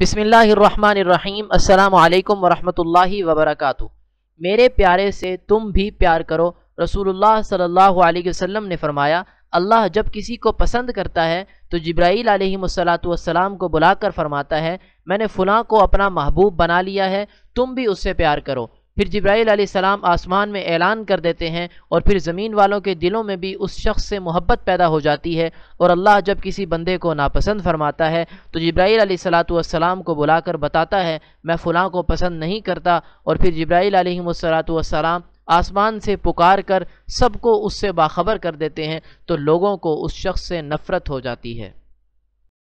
बिसमीम अल्लाम वरहमतुल्लाहि वबरकू मेरे प्यारे से तुम भी प्यार करो रसूलुल्लाह सल्लल्लाहु अलैहि वसल्लम ने फरमाया अल्लाह जब किसी को पसंद करता है तो जब्राईल सलाम को बुलाकर फरमाता है मैंने फ़लाँ को अपना महबूब बना लिया है तुम भी उससे प्यार करो फिर जब्राईल सलाम आसमान में ऐलान कर देते हैं और फिर ज़मीन वालों के दिलों में भी उस शख्स से मोहब्बत पैदा हो जाती है और अल्लाह जब किसी बंदे को नापसंद फरमाता है तो जब्राईल सलातम को बुलाकर बताता है मैं फ़लाँ को पसंद नहीं करता और फिर जब्राईल सलातम आसमान से पुकार कर सबको उससे बाखबर कर देते हैं तो लोगों को उस शख्स से नफ़रत हो जाती है